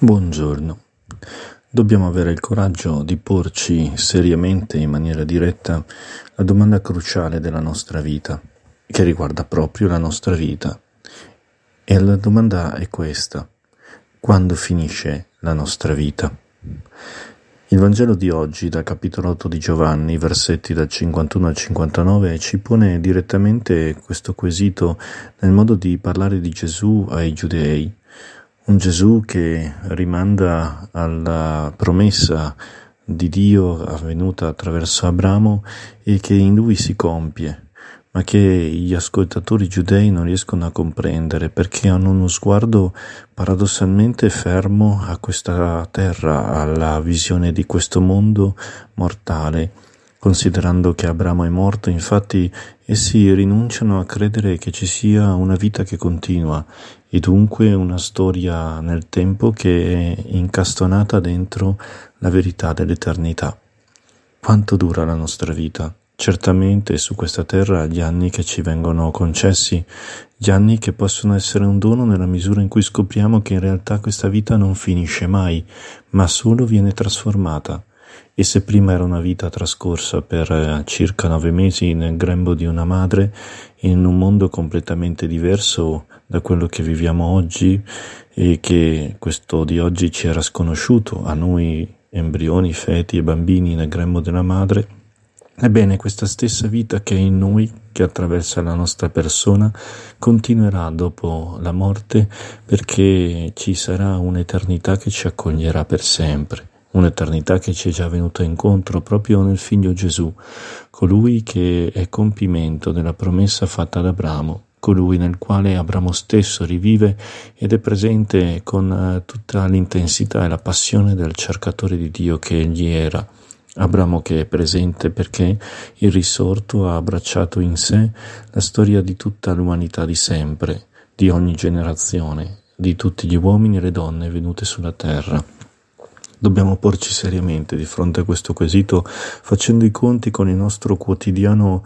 Buongiorno. Dobbiamo avere il coraggio di porci seriamente in maniera diretta la domanda cruciale della nostra vita, che riguarda proprio la nostra vita. E la domanda è questa. Quando finisce la nostra vita? Il Vangelo di oggi, dal capitolo 8 di Giovanni, versetti dal 51 al 59, ci pone direttamente questo quesito nel modo di parlare di Gesù ai giudei un Gesù che rimanda alla promessa di Dio avvenuta attraverso Abramo e che in lui si compie ma che gli ascoltatori giudei non riescono a comprendere perché hanno uno sguardo paradossalmente fermo a questa terra, alla visione di questo mondo mortale Considerando che Abramo è morto, infatti, essi rinunciano a credere che ci sia una vita che continua e dunque una storia nel tempo che è incastonata dentro la verità dell'eternità. Quanto dura la nostra vita? Certamente su questa terra gli anni che ci vengono concessi, gli anni che possono essere un dono nella misura in cui scopriamo che in realtà questa vita non finisce mai, ma solo viene trasformata e se prima era una vita trascorsa per eh, circa nove mesi nel grembo di una madre in un mondo completamente diverso da quello che viviamo oggi e che questo di oggi ci era sconosciuto a noi embrioni, feti e bambini nel grembo della madre, ebbene questa stessa vita che è in noi, che attraversa la nostra persona, continuerà dopo la morte perché ci sarà un'eternità che ci accoglierà per sempre un'eternità che ci è già venuta incontro proprio nel figlio Gesù, colui che è compimento della promessa fatta ad Abramo, colui nel quale Abramo stesso rivive ed è presente con eh, tutta l'intensità e la passione del cercatore di Dio che egli era. Abramo che è presente perché il risorto ha abbracciato in sé la storia di tutta l'umanità di sempre, di ogni generazione, di tutti gli uomini e le donne venute sulla terra. Dobbiamo porci seriamente di fronte a questo quesito facendo i conti con il nostro quotidiano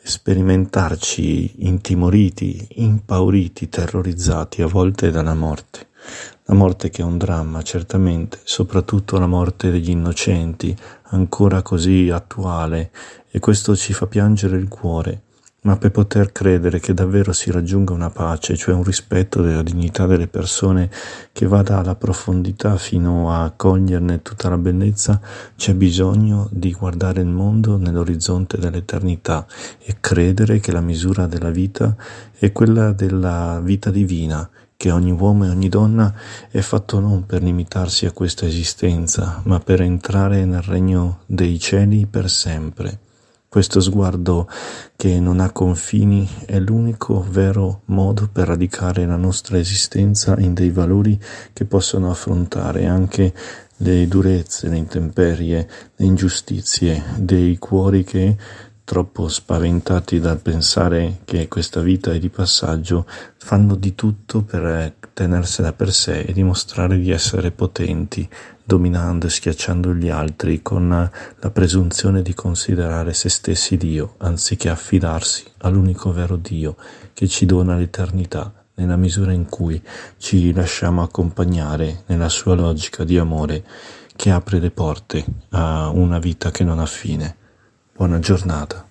sperimentarci intimoriti, impauriti, terrorizzati a volte dalla morte. La morte che è un dramma, certamente, soprattutto la morte degli innocenti, ancora così attuale, e questo ci fa piangere il cuore, ma per poter credere che davvero si raggiunga una pace, cioè un rispetto della dignità delle persone che vada alla profondità fino a coglierne tutta la bellezza, c'è bisogno di guardare il mondo nell'orizzonte dell'eternità e credere che la misura della vita è quella della vita divina, che ogni uomo e ogni donna è fatto non per limitarsi a questa esistenza, ma per entrare nel regno dei cieli per sempre. Questo sguardo che non ha confini è l'unico vero modo per radicare la nostra esistenza in dei valori che possono affrontare anche le durezze, le intemperie, le ingiustizie dei cuori che troppo spaventati dal pensare che questa vita è di passaggio, fanno di tutto per eh, tenersela per sé e dimostrare di essere potenti, dominando e schiacciando gli altri con eh, la presunzione di considerare se stessi Dio, anziché affidarsi all'unico vero Dio che ci dona l'eternità nella misura in cui ci lasciamo accompagnare nella sua logica di amore che apre le porte a una vita che non ha fine. Buona giornata.